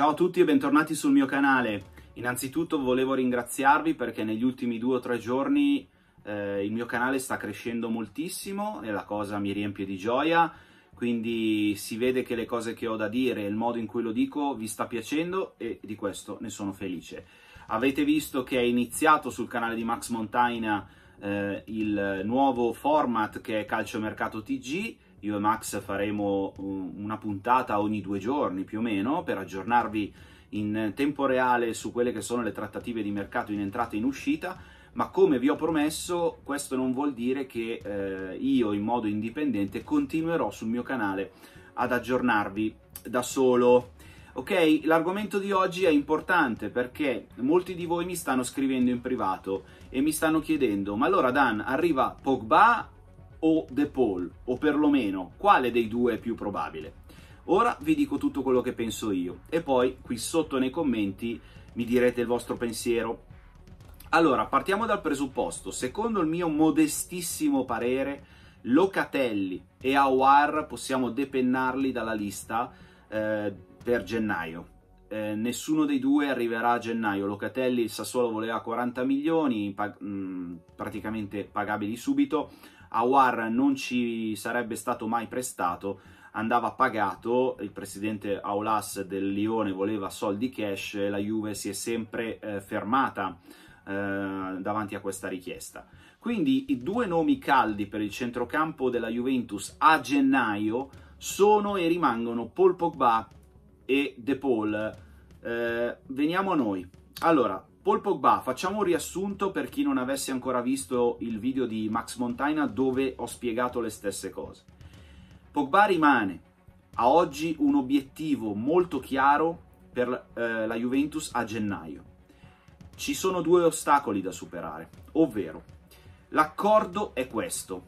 Ciao a tutti e bentornati sul mio canale. Innanzitutto volevo ringraziarvi perché negli ultimi due o tre giorni eh, il mio canale sta crescendo moltissimo e la cosa mi riempie di gioia, quindi si vede che le cose che ho da dire e il modo in cui lo dico vi sta piacendo e di questo ne sono felice. Avete visto che è iniziato sul canale di Max Montaina eh, il nuovo format che è Calciomercato TG io e Max faremo una puntata ogni due giorni più o meno per aggiornarvi in tempo reale su quelle che sono le trattative di mercato in entrata e in uscita, ma come vi ho promesso questo non vuol dire che eh, io in modo indipendente continuerò sul mio canale ad aggiornarvi da solo. Ok, l'argomento di oggi è importante perché molti di voi mi stanno scrivendo in privato e mi stanno chiedendo, ma allora Dan, arriva Pogba o De Paul, o perlomeno quale dei due è più probabile. Ora vi dico tutto quello che penso io e poi qui sotto nei commenti mi direte il vostro pensiero. Allora, partiamo dal presupposto. Secondo il mio modestissimo parere, Locatelli e Awar possiamo depennarli dalla lista eh, per gennaio. Eh, nessuno dei due arriverà a gennaio. Locatelli il Sassuolo voleva 40 milioni, pag- mh, mm, praticamente pagabili subito. Awar non ci sarebbe stato mai prestato, andava pagato, il presidente Aulas del Lione voleva soldi cash, la Juve si è sempre eh, fermata eh, davanti a questa richiesta. Quindi i due nomi caldi per il centrocampo della Juventus a gennaio sono e rimangono Paul Pogba e De Paul. Eh, veniamo a noi. Allora, Paul Pogba, facciamo un riassunto per chi non avesse ancora visto il video di Max Montaina dove ho spiegato le stesse cose. Pogba rimane a oggi un obiettivo molto chiaro per eh, la Juventus a gennaio. Ci sono due ostacoli da superare, ovvero l'accordo è questo,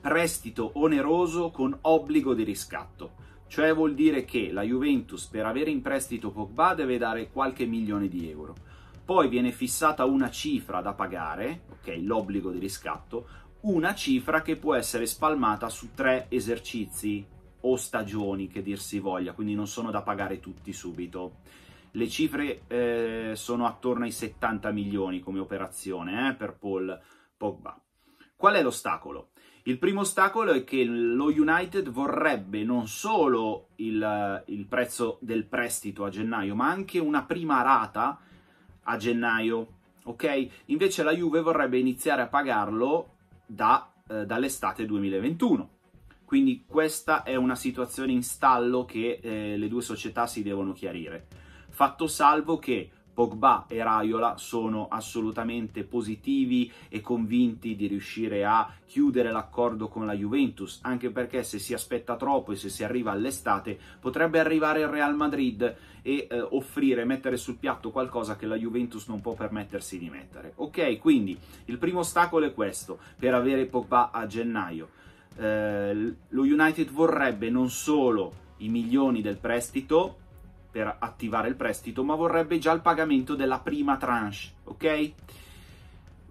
prestito oneroso con obbligo di riscatto, cioè vuol dire che la Juventus per avere in prestito Pogba deve dare qualche milione di euro poi viene fissata una cifra da pagare, ok, l'obbligo di riscatto, una cifra che può essere spalmata su tre esercizi o stagioni che dir si voglia, quindi non sono da pagare tutti subito. Le cifre eh, sono attorno ai 70 milioni come operazione eh, per Paul Pogba. Qual è l'ostacolo? Il primo ostacolo è che lo United vorrebbe non solo il, il prezzo del prestito a gennaio, ma anche una prima rata a gennaio, ok? Invece la Juve vorrebbe iniziare a pagarlo da, eh, dall'estate 2021. Quindi questa è una situazione in stallo che eh, le due società si devono chiarire. Fatto salvo che Pogba e Raiola sono assolutamente positivi e convinti di riuscire a chiudere l'accordo con la Juventus, anche perché se si aspetta troppo e se si arriva all'estate potrebbe arrivare il Real Madrid e eh, offrire, mettere sul piatto qualcosa che la Juventus non può permettersi di mettere. Ok, quindi il primo ostacolo è questo per avere Pogba a gennaio. Eh, lo United vorrebbe non solo i milioni del prestito, per attivare il prestito, ma vorrebbe già il pagamento della prima tranche, ok?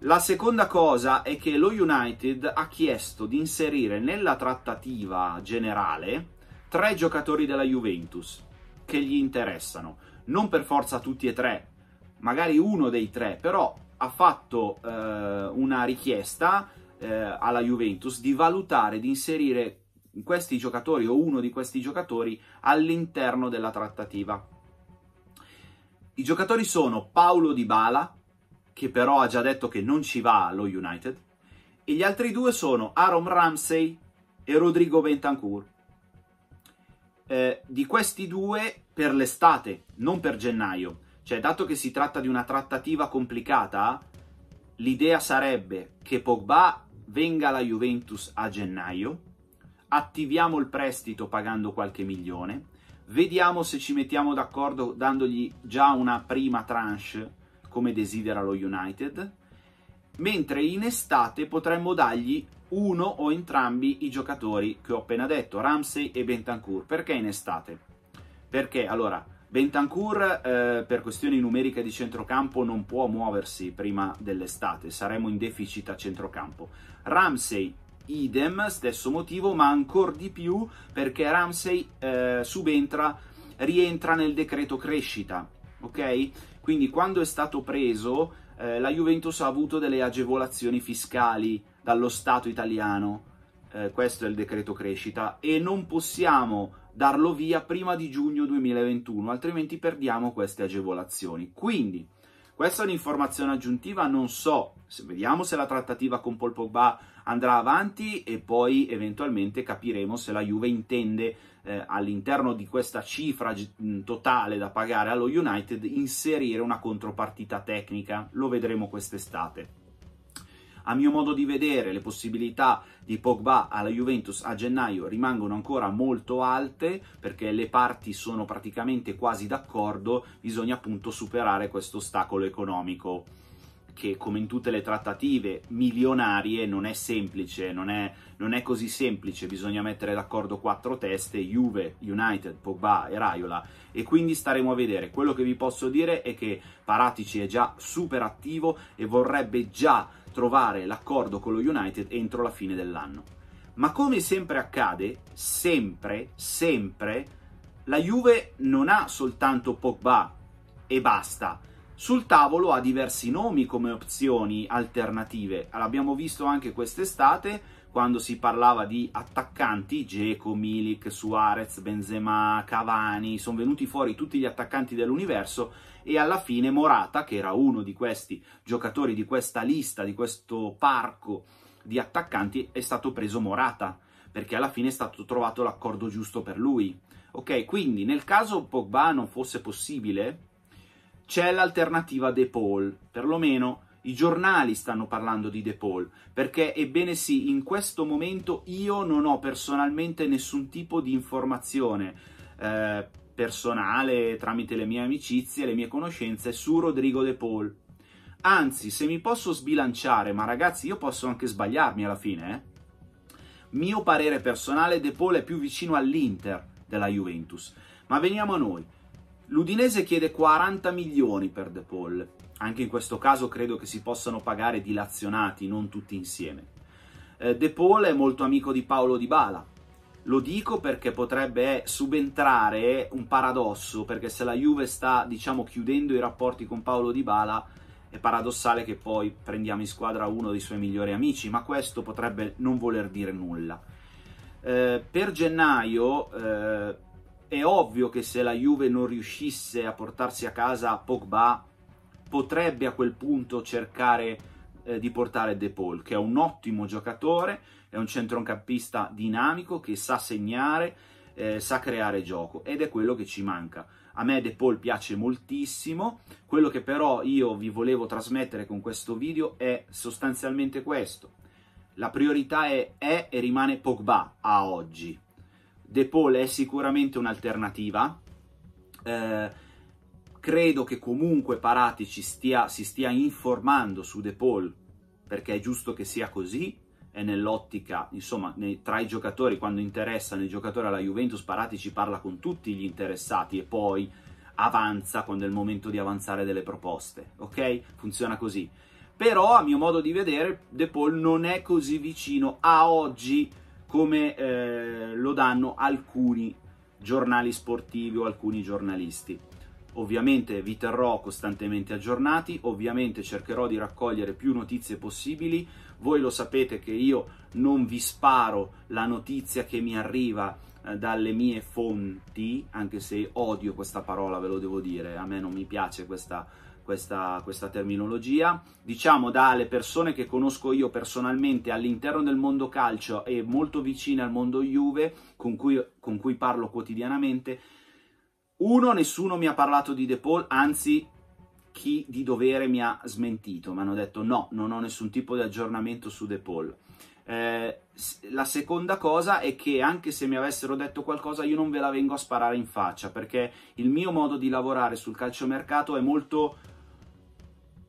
La seconda cosa è che lo United ha chiesto di inserire nella trattativa generale tre giocatori della Juventus che gli interessano, non per forza tutti e tre, magari uno dei tre, però ha fatto eh, una richiesta eh, alla Juventus di valutare di inserire questi giocatori o uno di questi giocatori all'interno della trattativa. I giocatori sono Paolo Di Bala, che però ha già detto che non ci va allo United, e gli altri due sono Aaron Ramsey e Rodrigo Bentancur. Eh, di questi due per l'estate, non per gennaio. Cioè, dato che si tratta di una trattativa complicata, l'idea sarebbe che Pogba venga alla Juventus a gennaio, attiviamo il prestito pagando qualche milione, vediamo se ci mettiamo d'accordo dandogli già una prima tranche come desidera lo United, mentre in estate potremmo dargli uno o entrambi i giocatori che ho appena detto, Ramsey e Bentancur. Perché in estate? Perché allora Bentancur eh, per questioni numeriche di centrocampo non può muoversi prima dell'estate, saremo in deficit a centrocampo. Ramsey idem, stesso motivo, ma ancora di più perché Ramsey eh, subentra, rientra nel decreto crescita, ok? Quindi quando è stato preso, eh, la Juventus ha avuto delle agevolazioni fiscali dallo Stato italiano, eh, questo è il decreto crescita, e non possiamo darlo via prima di giugno 2021, altrimenti perdiamo queste agevolazioni. Quindi, questa è un'informazione aggiuntiva, non so, se, vediamo se la trattativa con Paul Pogba andrà avanti e poi eventualmente capiremo se la Juve intende eh, all'interno di questa cifra mh, mm, totale da pagare allo United inserire una contropartita tecnica, lo vedremo quest'estate. A mio modo di vedere, le possibilità di Pogba alla Juventus a gennaio rimangono ancora molto alte perché le parti sono praticamente quasi d'accordo, bisogna appunto superare questo ostacolo economico che come in tutte le trattative milionarie non è semplice, non è, non è, così semplice, bisogna mettere d'accordo quattro teste, Juve, United, Pogba e Raiola e quindi staremo a vedere. Quello che vi posso dire è che Paratici è già super attivo e vorrebbe già trovare l'accordo con lo United entro la fine dell'anno. Ma come sempre accade, sempre, sempre, la Juve non ha soltanto Pogba e basta. Sul tavolo ha diversi nomi come opzioni alternative. L'abbiamo visto anche quest'estate quando si parlava di attaccanti, Geco, Milik, Suarez, Benzema, Cavani, sono venuti fuori tutti gli attaccanti dell'universo e alla fine Morata, che era uno di questi giocatori di questa lista, di questo parco di attaccanti, è stato preso Morata, perché alla fine è stato trovato l'accordo giusto per lui. Ok, quindi nel caso Pogba non fosse possibile, c'è l'alternativa De Paul, perlomeno i giornali stanno parlando di De Paul, perché ebbene sì, in questo momento io non ho personalmente nessun tipo di informazione eh, personale tramite le mie amicizie, e le mie conoscenze su Rodrigo De Paul. Anzi, se mi posso sbilanciare, ma ragazzi io posso anche sbagliarmi alla fine, eh? mio parere personale De Paul è più vicino all'Inter della Juventus. Ma veniamo a noi. L'Udinese chiede 40 milioni per De Paul. Anche in questo caso credo che si possano pagare dilazionati, non tutti insieme. Eh, De Paul è molto amico di Paolo Di Bala, lo dico perché potrebbe subentrare un paradosso, perché se la Juve sta, diciamo, chiudendo i rapporti con Paolo Di Bala, è paradossale che poi prendiamo in squadra uno dei suoi migliori amici, ma questo potrebbe non voler dire nulla. Eh, per gennaio eh, è ovvio che se la Juve non riuscisse a portarsi a casa Pogba, potrebbe a quel punto cercare eh, di portare De Paul, che è un ottimo giocatore, è un centrocampista dinamico che sa segnare, eh, sa creare gioco ed è quello che ci manca. A me De Paul piace moltissimo, quello che però io vi volevo trasmettere con questo video è sostanzialmente questo. La priorità è, è e rimane Pogba a oggi. De Paul è sicuramente un'alternativa. Eh, credo che comunque Parati stia, si stia informando su De Paul perché è giusto che sia così, è nell'ottica, insomma, nei, tra i giocatori, quando interessano i giocatori alla Juventus, Parati ci parla con tutti gli interessati e poi avanza quando è il momento di avanzare delle proposte, ok? Funziona così. Però, a mio modo di vedere, De Paul non è così vicino a oggi come eh, lo danno alcuni giornali sportivi o alcuni giornalisti. Ovviamente vi terrò costantemente aggiornati, ovviamente cercherò di raccogliere più notizie possibili. Voi lo sapete che io non vi sparo la notizia che mi arriva eh, dalle mie fonti, anche se odio questa parola, ve lo devo dire, a me non mi piace questa, questa, questa terminologia, diciamo dalle persone che conosco io personalmente all'interno del mondo calcio e molto vicine al mondo Juve, con cui, con cui parlo quotidianamente, uno, nessuno mi ha parlato di De Paul, anzi chi di dovere mi ha smentito, mi hanno detto no, non ho nessun tipo di aggiornamento su De Paul. Eh, la seconda cosa è che anche se mi avessero detto qualcosa io non ve la vengo a sparare in faccia perché il mio modo di lavorare sul calciomercato è molto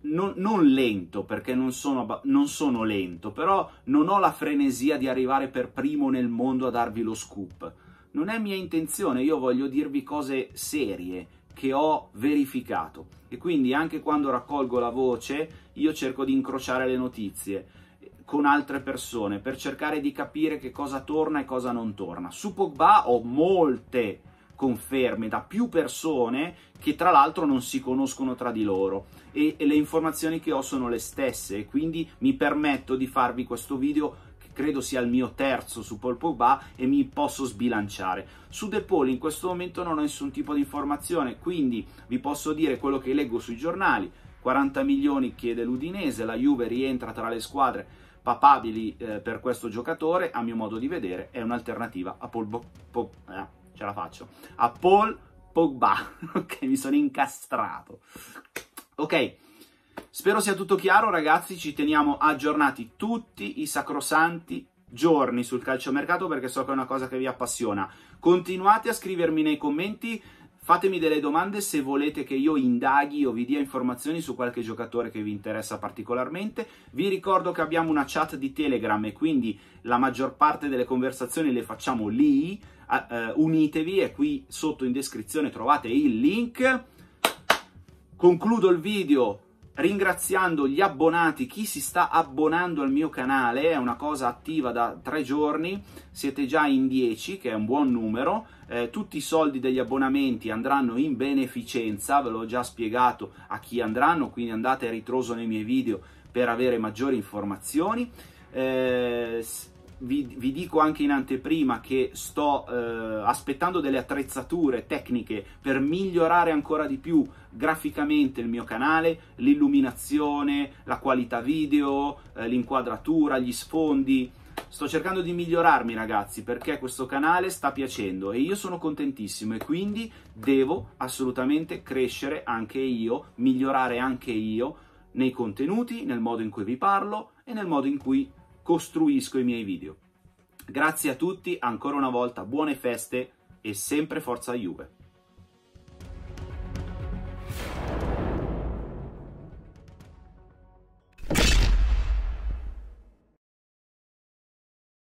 non, non lento perché non sono, non sono lento però non ho la frenesia di arrivare per primo nel mondo a darvi lo scoop non è mia intenzione, io voglio dirvi cose serie che ho verificato e quindi anche quando raccolgo la voce io cerco di incrociare le notizie eh, con altre persone per cercare di capire che cosa torna e cosa non torna. Su Pogba ho molte conferme da più persone che tra l'altro non si conoscono tra di loro e, e le informazioni che ho sono le stesse e quindi mi permetto di farvi questo video credo sia il mio terzo su Paul Pogba e mi posso sbilanciare. Su De Paul in questo momento non ho nessun tipo di informazione, quindi vi posso dire quello che leggo sui giornali. 40 milioni chiede l'Udinese, la Juve rientra tra le squadre papabili eh, per questo giocatore, a mio modo di vedere è un'alternativa a Paul, Bo- Bo- eh, ce la faccio. A Paul Pogba. ok, mi sono incastrato. Ok, Spero sia tutto chiaro, ragazzi. Ci teniamo aggiornati tutti i sacrosanti giorni sul calciomercato perché so che è una cosa che vi appassiona. Continuate a scrivermi nei commenti. Fatemi delle domande se volete che io indaghi o vi dia informazioni su qualche giocatore che vi interessa particolarmente. Vi ricordo che abbiamo una chat di Telegram e quindi la maggior parte delle conversazioni le facciamo lì. Uh, unitevi e qui sotto in descrizione trovate il link. Concludo il video ringraziando gli abbonati, chi si sta abbonando al mio canale, è una cosa attiva da tre giorni, siete già in 10, che è un buon numero, eh, tutti i soldi degli abbonamenti andranno in beneficenza, ve l'ho già spiegato a chi andranno, quindi andate a ritroso nei miei video per avere maggiori informazioni. Eh, vi, vi, dico anche in anteprima che sto eh, aspettando delle attrezzature tecniche per migliorare ancora di più graficamente il mio canale, l'illuminazione, la qualità video, eh, l'inquadratura, gli sfondi. Sto cercando di migliorarmi ragazzi perché questo canale sta piacendo e io sono contentissimo e quindi devo assolutamente crescere anche io, migliorare anche io nei contenuti, nel modo in cui vi parlo e nel modo in cui costruisco i miei video. Grazie a tutti, ancora una volta buone feste e sempre forza Juve.